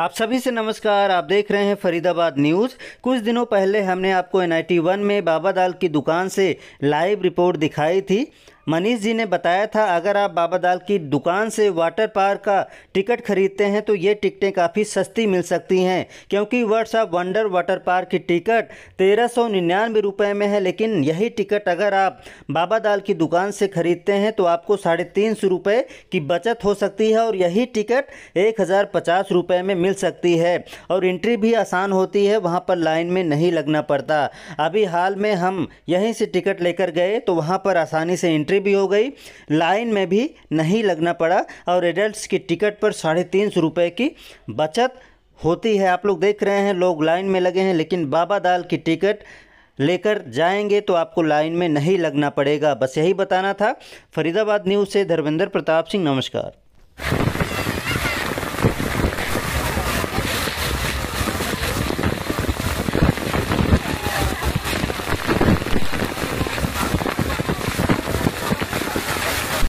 आप सभी से नमस्कार आप देख रहे हैं फरीदाबाद न्यूज़ कुछ दिनों पहले हमने आपको एन आई टी वन में बाबा दाल की दुकान से लाइव रिपोर्ट दिखाई थी मनीष जी ने बताया था अगर आप बाबा दाल की दुकान से वाटर पार्क का टिकट खरीदते हैं तो ये टिकटें काफ़ी सस्ती मिल सकती हैं क्योंकि Worlds of Wonder water park की टिकट तेरह सौ निन्यानवे रुपये में है लेकिन यही टिकट अगर आप बाबा दाल की दुकान से ख़रीदते हैं तो आपको साढ़े तीन सौ रुपये की बचत हो सकती है और यही टिकट एक हज़ार पचास रुपये में मिल सकती है और एंट्री भी आसान होती है वहाँ पर लाइन में नहीं लगना पड़ता अभी हाल में हम यहीं से टिकट लेकर गए तो वहाँ पर आसानी से एंट्री एंट्री भी हो गई लाइन में भी नहीं लगना पड़ा और एडल्ट्स की टिकट पर साढ़े तीन सौ रुपये की बचत होती है आप लोग देख रहे हैं लोग लाइन में लगे हैं लेकिन बाबा दाल की टिकट लेकर जाएंगे तो आपको लाइन में नहीं लगना पड़ेगा बस यही बताना था फरीदाबाद न्यूज़ से धर्मेंद्र प्रताप सिंह नमस्कार